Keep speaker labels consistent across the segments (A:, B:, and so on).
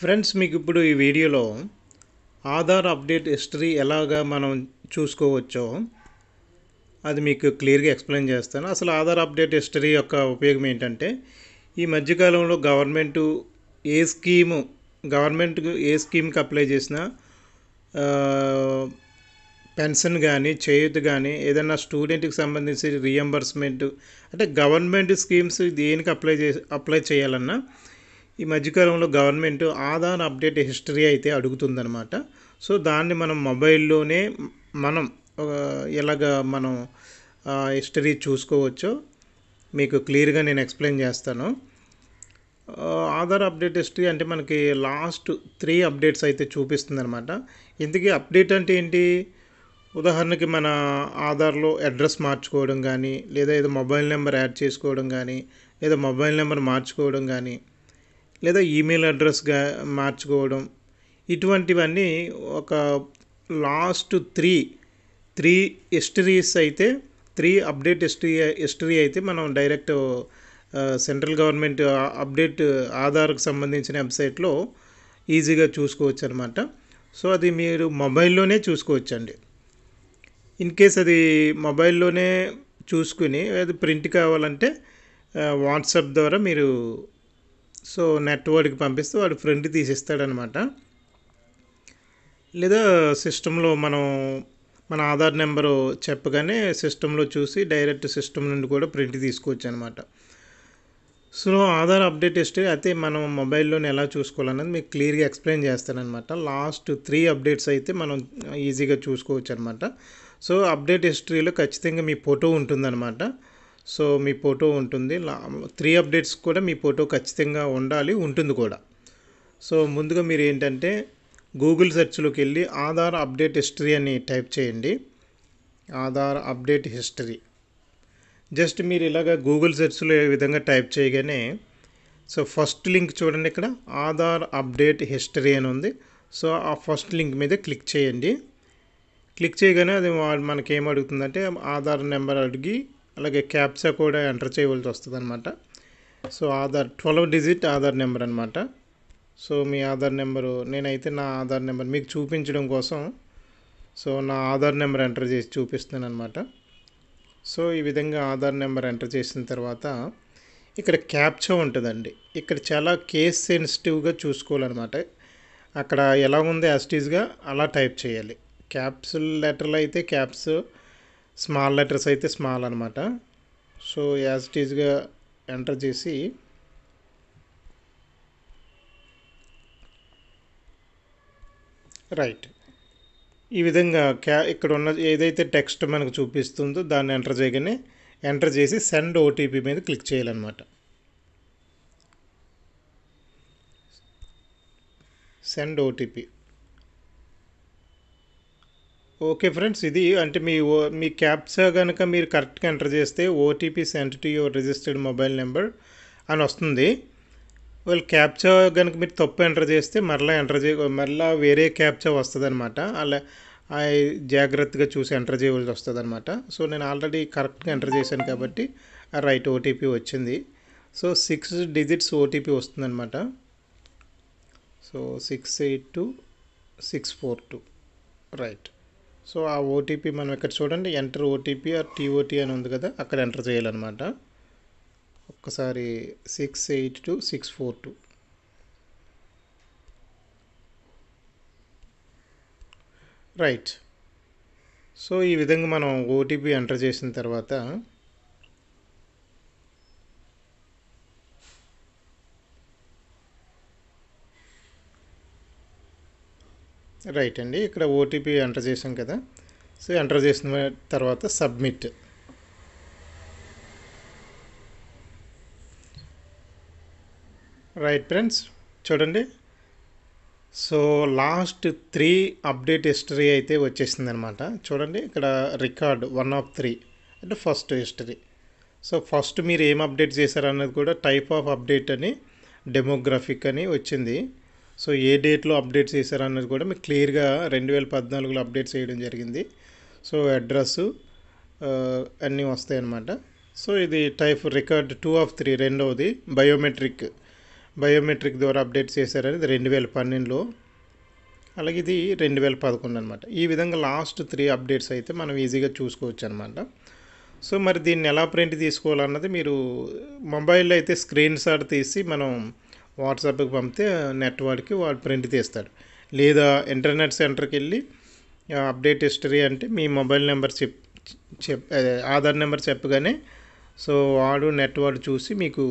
A: friends మీకు ఇప్పుడు ఈ వీడియోలో ఆధార్ అప్డేట్ హిస్టరీ ఎలాగా మనం చూసుకోవచ్చో అది మీకు క్లియర్గా ఎక్స్ప్లెయిన్ చేస్తాను అసలు ఆధార్ అప్డేట్ హిస్టరీ యొక్క ఉపయోగం ఏంటంటే ఈ మధ్యకాలంలో గవర్నమెంట్ ఏ స్కీము గవర్నమెంట్ ఏ స్కీమ్కి అప్లై చేసినా పెన్షన్ కానీ చేయుత్ కానీ ఏదైనా స్టూడెంట్కి సంబంధించి రియంబర్స్మెంట్ అంటే గవర్నమెంట్ స్కీమ్స్ దేనికి అప్లై చే అప్లై చేయాలన్నా ఈ మధ్యకాలంలో గవర్నమెంట్ ఆధార్ అప్డేట్ హిస్టరీ అయితే అడుగుతుందనమాట సో దాన్ని మనం మొబైల్లోనే మనం ఎలాగ మనం హిస్టరీ చూసుకోవచ్చో మీకు క్లియర్గా నేను ఎక్స్ప్లెయిన్ చేస్తాను ఆధార్ అప్డేట్ హిస్టరీ అంటే మనకి లాస్ట్ త్రీ అప్డేట్స్ అయితే చూపిస్తుంది అనమాట అప్డేట్ అంటే ఏంటి ఉదాహరణకి మన ఆధార్లో అడ్రస్ మార్చుకోవడం కానీ లేదా ఏదో మొబైల్ నెంబర్ యాడ్ చేసుకోవడం కానీ లేదా మొబైల్ నెంబర్ మార్చుకోవడం కానీ లేదా ఈమెయిల్ అడ్రస్గా మార్చుకోవడం ఇటువంటివన్నీ ఒక లాస్ట్ త్రీ త్రీ హిస్టరీస్ అయితే త్రీ అప్డేట్ హిస్టరీ హిస్టరీ అయితే మనం డైరెక్ట్ సెంట్రల్ గవర్నమెంట్ అప్డేట్ ఆధార్కు సంబంధించిన వెబ్సైట్లో ఈజీగా చూసుకోవచ్చు అనమాట సో అది మీరు మొబైల్లోనే చూసుకోవచ్చండి ఇన్ కేస్ అది మొబైల్లోనే చూసుకుని అది ప్రింట్ కావాలంటే వాట్సాప్ ద్వారా మీరు సో నెట్ వాడికి పంపిస్తే వాడు ఫ్రంట్ తీసిస్తాడనమాట లేదా సిస్టంలో మనం మన ఆధార్ నెంబరు చెప్పగానే సిస్టంలో చూసి డైరెక్ట్ సిస్టమ్ నుండి కూడా ప్రింట్ తీసుకోవచ్చు అనమాట సో ఆధార్ అప్డేట్ హిస్టరీ అయితే మనం మొబైల్లోనే ఎలా చూసుకోవాలన్నది మీకు క్లియర్గా ఎక్స్ప్లెయిన్ చేస్తానమాట లాస్ట్ త్రీ అప్డేట్స్ అయితే మనం ఈజీగా చూసుకోవచ్చు అనమాట సో అప్డేట్ హిస్టరీలో ఖచ్చితంగా మీ ఫోటో ఉంటుందన్నమాట సో మీ ఫోటో ఉంటుంది త్రీ అప్డేట్స్ కూడా మీ ఫోటో ఖచ్చితంగా ఉండాలి ఉంటుంది కూడా సో ముందుగా మీరు ఏంటంటే గూగుల్ సెర్చ్లోకి వెళ్ళి ఆధార్ అప్డేట్ హిస్టరీ అని టైప్ చేయండి ఆధార్ అప్డేట్ హిస్టరీ జస్ట్ మీరు ఇలాగ గూగుల్ సెర్చ్లో ఏ విధంగా టైప్ చేయగానే సో ఫస్ట్ లింక్ చూడండి ఇక్కడ ఆధార్ అప్డేట్ హిస్టరీ అని ఉంది సో ఆ ఫస్ట్ లింక్ మీద క్లిక్ చేయండి క్లిక్ చేయగానే అది మనకేం అడుగుతుందంటే ఆధార్ నెంబర్ అడిగి అలాగే క్యాప్సా కూడా ఎంటర్ చేయవలసి వస్తుంది అనమాట so Aadhaar twelve digit Aadhaar number అనమాట సో మీ ఆధార్ నెంబరు నేనైతే నా ఆధార్ నెంబర్ మీకు చూపించడం కోసం సో నా ఆధార్ నెంబర్ ఎంటర్ చేసి చూపిస్తున్నాను అనమాట సో ఈ విధంగా ఆధార్ నెంబర్ ఎంటర్ చేసిన తర్వాత ఇక్కడ క్యాప్చా ఉంటుందండి ఇక్కడ చాలా కేస్ సెన్సిటివ్గా చూసుకోవాలన్నమాట అక్కడ ఎలా ఉంది యాస్టీజ్గా అలా టైప్ చేయాలి క్యాప్సుల్ లెటర్లు అయితే క్యాప్స్ స్మాల్ లెటర్స్ అయితే స్మాల్ అనమాట సో యాజ్ ఇట్ ఈజ్గా ఎంటర్ చేసి రైట్ ఈ విధంగా క్యా ఇక్కడ ఉన్న ఏదైతే టెక్స్ట్ మనకు చూపిస్తుందో దాన్ని ఎంటర్ చేయగానే ఎంటర్ చేసి సెండ్ ఓటీపీ మీద క్లిక్ చేయాలన్నమాట సెండ్ ఓటీపీ ఓకే ఫ్రెండ్స్ ఇది అంటే మీ ఓ మీ క్యాప్సా కనుక మీరు కరెక్ట్గా ఎంటర్ చేస్తే OTP sent to your registered mobile number అని వస్తుంది వాళ్ళు క్యాప్చా కనుక మీరు తప్పు ఎంటర్ చేస్తే మరలా ఎంటర్ చే మరలా వేరే క్యాప్చా వస్తుంది అనమాట అలా జాగ్రత్తగా చూసి ఎంటర్ చేయవలసి వస్తుంది అనమాట సో నేను ఆల్రెడీ కరెక్ట్గా ఎంటర్ చేశాను కాబట్టి రైట్ ఓటీపీ వచ్చింది సో సిక్స్ డిజిట్స్ ఓటీపీ అనమాట so six eight two six four two right so ఆ ఓటీపీ మనం ఇక్కడ చూడండి ఎంటర్ ఓటీపీ ఆర్ టీఓటీ అని ఉంది కదా అక్కడ ఎంటర్ చేయాలన్నమాట ఒక్కసారి six eight two six four two right so ఈ విధంగా మనం ఓటీపీ ఎంటర్ చేసిన తర్వాత రైట్ అండి ఇక్కడ ఓటీపీ ఎంటర్ చేసాం కదా సో ఎంటర్ చేసిన తర్వాత సబ్మిట్ రైట్ ఫ్రెండ్స్ చూడండి so last three update history అయితే వచ్చేసింది అనమాట చూడండి ఇక్కడ రికార్డ్ వన్ ఆఫ్ త్రీ అంటే ఫస్ట్ హిస్టరీ సో ఫస్ట్ మీరు ఏం అప్డేట్ చేశారన్నది కూడా టైప్ ఆఫ్ అప్డేట్ అని డెమోగ్రఫిక్ అని వచ్చింది సో ఏ డేట్లో అప్డేట్ చేశారు అన్నది కూడా మీకు క్లియర్గా రెండు వేల పద్నాలుగులో అప్డేట్ చేయడం జరిగింది సో అడ్రస్ అన్నీ వస్తాయన్నమాట సో ఇది type record two of three రెండవది బయోమెట్రిక్ బయోమెట్రిక్ ద్వారా అప్డేట్ అనేది రెండు వేల పన్నెండులో అలాగే ఇది రెండు వేల పదకొండు అనమాట ఈ విధంగా లాస్ట్ త్రీ అప్డేట్స్ అయితే మనం ఈజీగా చూసుకోవచ్చు అనమాట సో మరి దీన్ని ఎలా ప్రింట్ తీసుకోవాలన్నది మీరు మొబైల్లో అయితే స్క్రీన్ షాట్ తీసి మనం వాట్సాప్కి పంపితే నెట్ వాడికి వాడు ప్రింట్ తీస్తాడు లేదా ఇంటర్నెట్ సెంటర్కి వెళ్ళి అప్డేట్ హిస్టరీ అంటే మీ మొబైల్ నెంబర్ చెప్ చెప్ ఆధార్ నెంబర్ చెప్పగానే సో వాడు నెట్ వాడు చూసి మీకు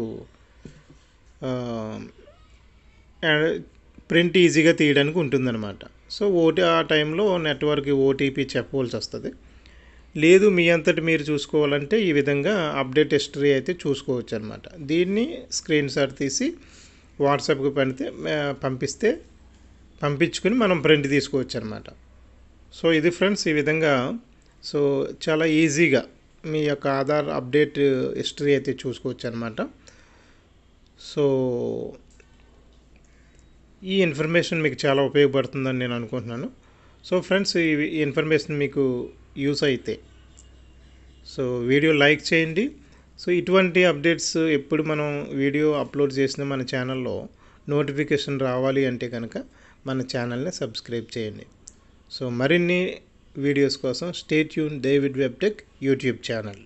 A: ప్రింట్ ఈజీగా తీయడానికి ఉంటుందన్నమాట సో ఓటీ ఆ టైంలో నెట్వర్క్ ఓటీపీ చెప్పవలసి వస్తుంది లేదు మీ అంతటి మీరు చూసుకోవాలంటే ఈ విధంగా అప్డేట్ హిస్టరీ అయితే చూసుకోవచ్చు అనమాట దీన్ని స్క్రీన్ తీసి వాట్సాప్కి పెడితే పంపిస్తే పంపించుకుని మనం ప్రింట్ తీసుకోవచ్చు అనమాట సో ఇది ఫ్రెండ్స్ ఈ విధంగా సో చాలా ఈజీగా మీ యొక్క ఆధార్ అప్డేట్ హిస్టరీ అయితే చూసుకోవచ్చు అనమాట సో ఈ ఇన్ఫర్మేషన్ మీకు చాలా ఉపయోగపడుతుందని నేను అనుకుంటున్నాను సో ఫ్రెండ్స్ ఈ ఇన్ఫర్మేషన్ మీకు యూస్ అయితే సో వీడియో లైక్ చేయండి సో ఇటువంటి అప్డేట్స్ ఎప్పుడు మనం వీడియో అప్లోడ్ చేసిన మన ఛానల్లో నోటిఫికేషన్ రావాలి అంటే కనుక మన ఛానల్ని సబ్స్క్రైబ్ చేయండి సో మరిన్ని వీడియోస్ కోసం స్టేట్ యూన్ డేవిడ్ వెబ్టెక్ యూట్యూబ్ ఛానల్